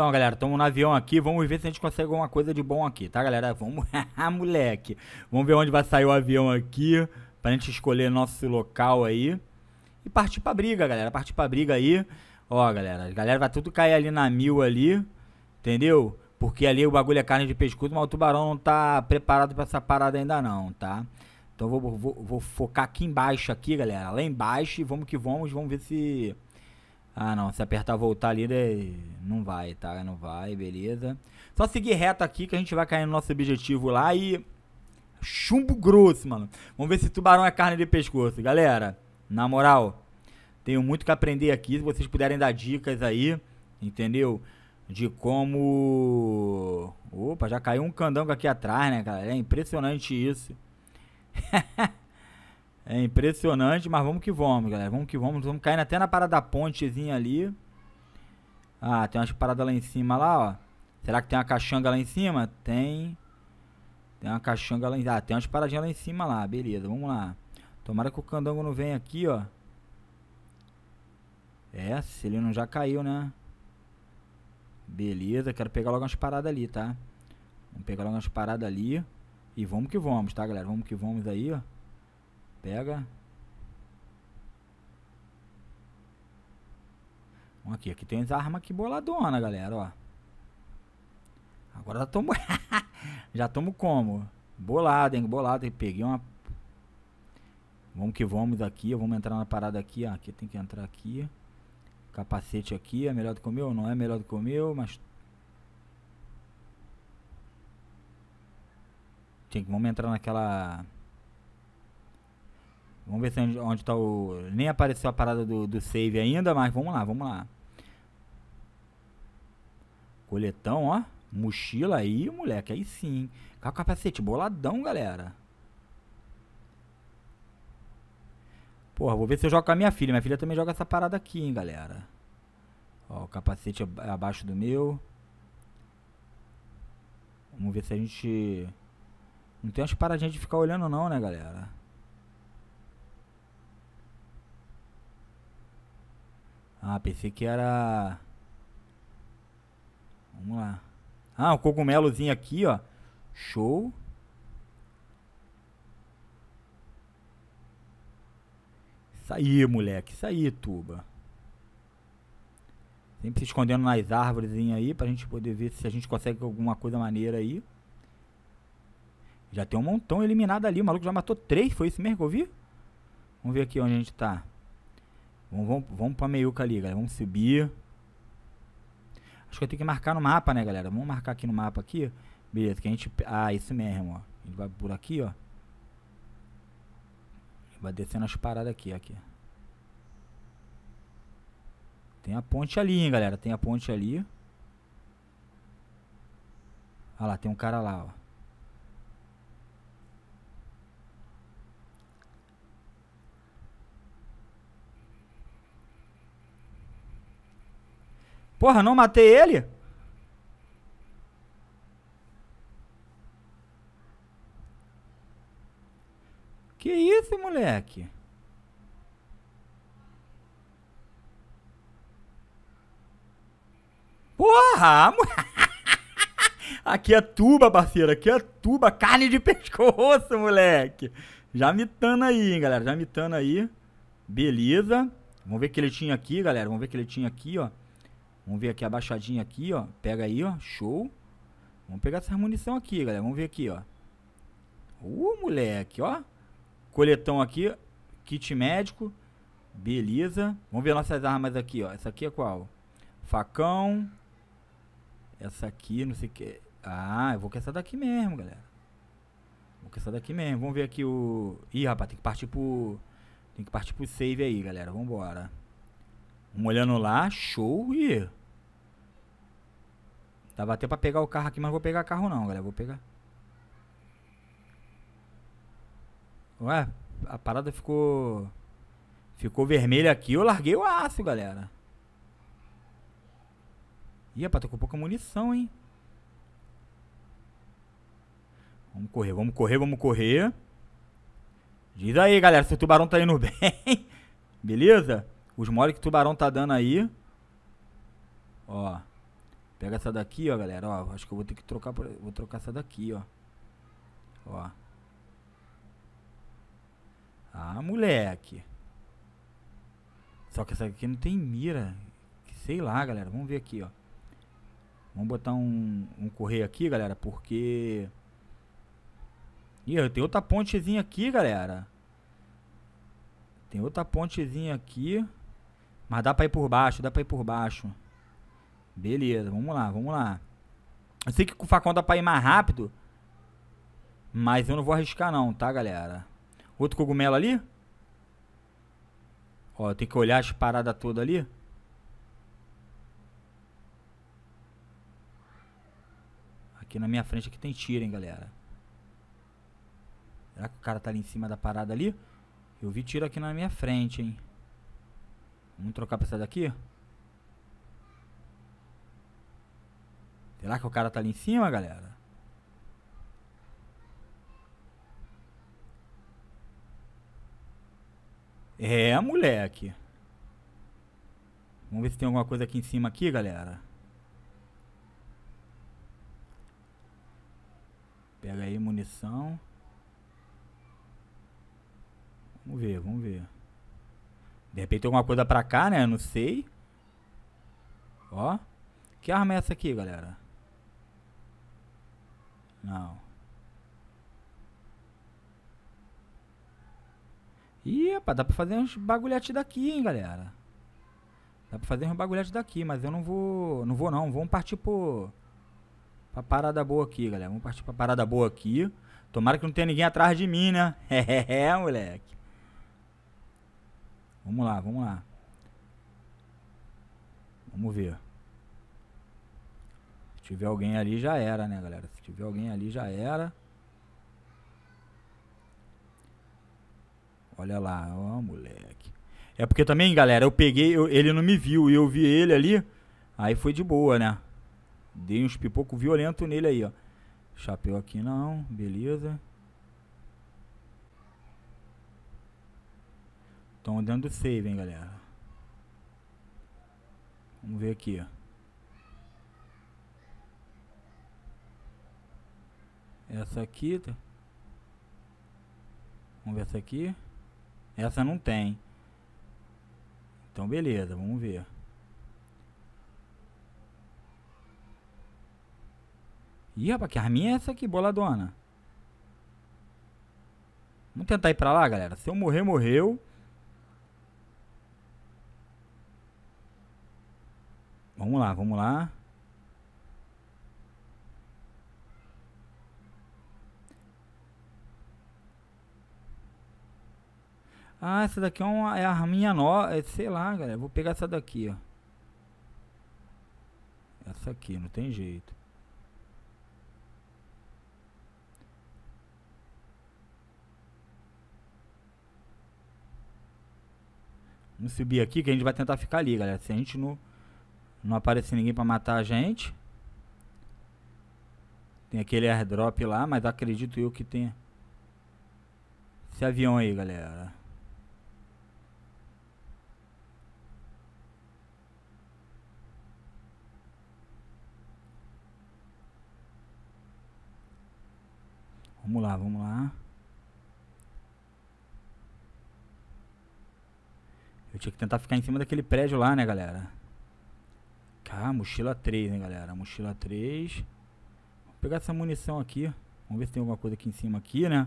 Então, galera, estamos no avião aqui. Vamos ver se a gente consegue alguma coisa de bom aqui, tá, galera? Vamos, moleque. Vamos ver onde vai sair o avião aqui. Pra gente escolher nosso local aí. E partir pra briga, galera. Partir pra briga aí. Ó, galera. A galera vai tudo cair ali na mil ali. Entendeu? Porque ali o bagulho é carne de pescoço, mas o tubarão não tá preparado pra essa parada ainda não, tá? Então vou, vou, vou focar aqui embaixo aqui, galera. Lá embaixo e vamos que vamos. Vamos ver se ah, não, se apertar voltar ali, não vai, tá? Não vai, beleza. Só seguir reto aqui que a gente vai cair no nosso objetivo lá e... Chumbo grosso, mano. Vamos ver se tubarão é carne de pescoço. Galera, na moral, tenho muito que aprender aqui. Se vocês puderem dar dicas aí, entendeu? De como... Opa, já caiu um candango aqui atrás, né, cara? É impressionante isso. É impressionante, mas vamos que vamos, galera. Vamos que vamos. Vamos caindo até na parada da pontezinha ali. Ah, tem umas paradas lá em cima lá, ó. Será que tem uma caixanga lá em cima? Tem. Tem uma caixanga lá em cima. Ah, tem umas paradinhas lá em cima lá. Beleza, vamos lá. Tomara que o candango não venha aqui, ó. É, se ele não já caiu, né? Beleza, quero pegar logo umas paradas ali, tá? Vamos pegar logo umas paradas ali. E vamos que vamos, tá, galera? Vamos que vamos aí, ó. Pega. Aqui, aqui tem as armas que boladona, galera, ó. Agora já tomo... já tomo como? Bolado, hein? Bolado. Peguei uma... Vamos que vamos aqui. Vamos entrar na parada aqui, ó. Aqui tem que entrar aqui. Capacete aqui. É melhor do que o meu? Não é melhor do que o meu, mas... Tem que... Vamos entrar naquela... Vamos ver se onde, onde tá o. Nem apareceu a parada do, do save ainda, mas vamos lá, vamos lá. Coletão, ó. Mochila aí, moleque. Aí sim. o capacete, boladão, galera. Porra, vou ver se eu jogo com a minha filha. Minha filha também joga essa parada aqui, hein, galera. Ó, o capacete é abaixo do meu. Vamos ver se a gente... Não tem umas paradinhas de ficar olhando não, né, galera? Ah, pensei que era. Vamos lá. Ah, um cogumelozinho aqui, ó. Show. Isso aí, moleque. Isso aí, tuba. Sempre se escondendo nas árvores aí pra gente poder ver se a gente consegue alguma coisa maneira aí. Já tem um montão eliminado ali. O maluco já matou três. Foi isso mesmo que eu vi? Vamos ver aqui onde a gente tá. Vamos, vamos, vamos pra meiuca ali, galera. Vamos subir. Acho que eu tenho que marcar no mapa, né, galera? Vamos marcar aqui no mapa aqui. Beleza, que a gente... Ah, isso mesmo, ó. Ele vai por aqui, ó. Vai descendo as paradas aqui, aqui. Tem a ponte ali, hein, galera. Tem a ponte ali. Olha lá, tem um cara lá, ó. Porra, não matei ele? Que isso, moleque? Porra! Aqui é tuba, parceiro. Aqui é tuba. Carne de pescoço, moleque. Já mitando aí, hein, galera. Já mitando aí. Beleza. Vamos ver o que ele tinha aqui, galera. Vamos ver o que ele tinha aqui, ó. Vamos ver aqui a baixadinha aqui, ó. Pega aí, ó. Show. Vamos pegar essa munição aqui, galera. Vamos ver aqui, ó. Uh, moleque, ó. Coletão aqui. Kit médico. Beleza. Vamos ver nossas armas aqui, ó. Essa aqui é qual? Facão. Essa aqui, não sei o que. Ah, eu vou com essa daqui mesmo, galera. Vou com essa daqui mesmo. Vamos ver aqui o... Ih, rapaz, tem que partir pro... Tem que partir pro save aí, galera. Vambora. Vamos olhando lá. Show. Ih. Dava até pra pegar o carro aqui, mas não vou pegar carro não, galera. Vou pegar. Ué, a parada ficou. Ficou vermelha aqui. Eu larguei o aço, galera. Ih, rapaz, tô com pouca munição, hein. Vamos correr, vamos correr, vamos correr. Diz aí, galera, se o tubarão tá indo bem. Beleza? Os mole que o tubarão tá dando aí. Ó. Pega essa daqui, ó, galera. Ó, acho que eu vou ter que trocar. Por... Vou trocar essa daqui, ó. Ó. Ah, moleque. Só que essa aqui não tem mira. Sei lá, galera. Vamos ver aqui, ó. Vamos botar um, um correio aqui, galera, porque... Ih, tem outra pontezinha aqui, galera. Tem outra pontezinha aqui. Mas dá pra ir por baixo, dá pra ir por baixo. Beleza, vamos lá, vamos lá. Eu sei que com o facão dá pra ir mais rápido. Mas eu não vou arriscar não, tá, galera? Outro cogumelo ali. Ó, tem que olhar as paradas todas ali. Aqui na minha frente aqui tem tiro, hein, galera. Será que o cara tá ali em cima da parada ali? Eu vi tiro aqui na minha frente, hein. Vamos trocar pra essa daqui? Ó. Será que o cara tá ali em cima, galera? É, moleque. Vamos ver se tem alguma coisa aqui em cima aqui, galera. Pega aí munição. Vamos ver, vamos ver. De repente tem alguma coisa pra cá, né? Não sei. Ó. Que arma é essa aqui, galera? Não. Ih, rapaz, dá pra fazer uns bagulhete daqui, hein, galera. Dá pra fazer uns bagulhete daqui, mas eu não vou. Não vou não. Vamos partir pro. Pra parada boa aqui, galera. Vamos partir pra parada boa aqui. Tomara que não tenha ninguém atrás de mim, né? É, moleque. Vamos lá, vamos lá. Vamos ver tiver alguém ali, já era, né, galera? Se tiver alguém ali, já era. Olha lá, ó, moleque. É porque também, galera, eu peguei, eu, ele não me viu e eu vi ele ali. Aí foi de boa, né? Dei uns pipoco violento nele aí, ó. Chapéu aqui não, beleza. Estão dando save, hein, galera. Vamos ver aqui, ó. Essa aqui, Vamos ver essa aqui. Essa não tem. Então beleza, vamos ver. Ih, rapaz, que arminha é essa aqui, boladona? Vamos tentar ir pra lá, galera. Se eu morrer, morreu. Vamos lá, vamos lá. Ah, essa daqui é, uma, é a minha nova. É, sei lá, galera. Vou pegar essa daqui, ó. Essa aqui, não tem jeito. Vamos subir aqui que a gente vai tentar ficar ali, galera. Se a gente não, não aparecer ninguém pra matar a gente. Tem aquele airdrop lá, mas acredito eu que tenha. Esse avião aí, galera. Vamos lá, vamos lá. Eu tinha que tentar ficar em cima daquele prédio lá, né, galera? Cá, mochila 3, né, galera? Mochila 3. Vou pegar essa munição aqui. Vamos ver se tem alguma coisa aqui em cima aqui, né?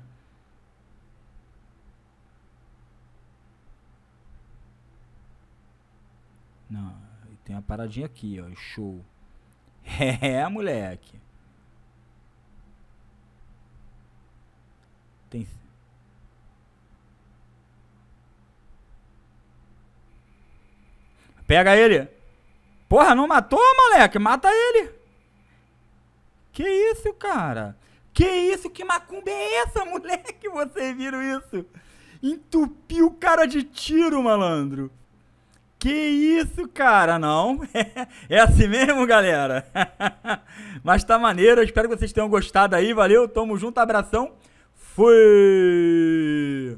Não, tem uma paradinha aqui, ó. Show. É, moleque. Tem Pega ele. Porra, não matou, moleque? Mata ele. Que isso, cara? Que isso? Que macumba é essa, moleque? Vocês viram isso? Entupiu o cara de tiro, malandro. Que isso, cara? Não. É assim mesmo, galera. Mas tá maneiro. Espero que vocês tenham gostado aí. Valeu. Tamo junto. Abração. Fui!